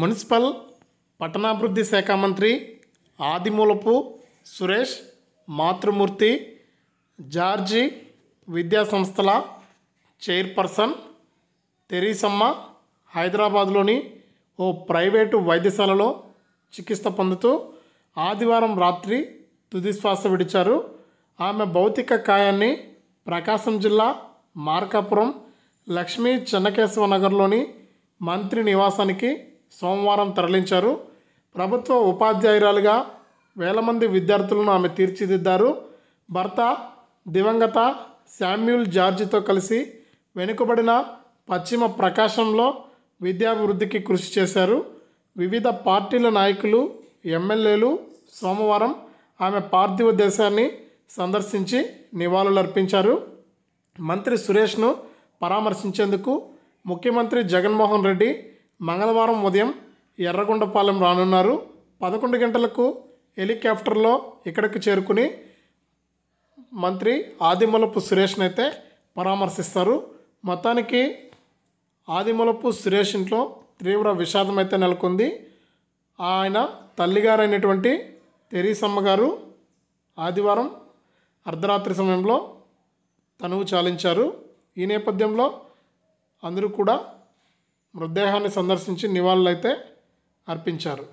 municipal పట్టణాభివృద్ధి శాఖ మంత్రి ఆదిమూలపు సురేష్ మాతృమూర్తి జార్జి విద్యాసంస్థల చైర్పర్సన్ తెరీసమ్మ హైదరాబాద్లోని ఓ ప్రైవేటు వైద్యశాలలో చికిత్స పొందుతూ ఆదివారం రాత్రి తుదిశ్వాస విడిచారు ఆమె భౌతిక కాయాన్ని ప్రకాశం జిల్లా మార్కాపురం లక్ష్మీ చెన్నకేశవ నగర్లోని మంత్రి నివాసానికి సోమవారం తరలించారు ప్రభుత్వ ఉపాధ్యాయురాలుగా వేల మంది విద్యార్థులను ఆమె తీర్చిదిద్దారు భర్త దివంగత శామ్యూల్ జార్జితో కలిసి వెనుకబడిన పశ్చిమ ప్రకాశంలో విద్యాభివృద్ధికి కృషి చేశారు వివిధ పార్టీల నాయకులు ఎమ్మెల్యేలు సోమవారం ఆమె పార్థివ దేశాన్ని సందర్శించి నివాళులర్పించారు మంత్రి సురేష్ను పరామర్శించేందుకు ముఖ్యమంత్రి జగన్మోహన్ రెడ్డి మంగళవారం ఉదయం ఎర్రగొండపాలెం రానున్నారు పదకొండు గంటలకు హెలికాప్టర్లో ఇక్కడికి చేరుకుని మంత్రి ఆదిమలపు సురేష్ని అయితే పరామర్శిస్తారు మొత్తానికి ఆదిమలపు సురేష్ ఇంట్లో తీవ్ర విషాదం అయితే నెలకొంది ఆయన తల్లిగారైనటువంటి తెరీసమ్మ గారు ఆదివారం అర్ధరాత్రి సమయంలో తనువు చాలించారు ఈ నేపథ్యంలో అందరూ కూడా మృతదేహాన్ని సందర్శించి నివాళులైతే అర్పించారు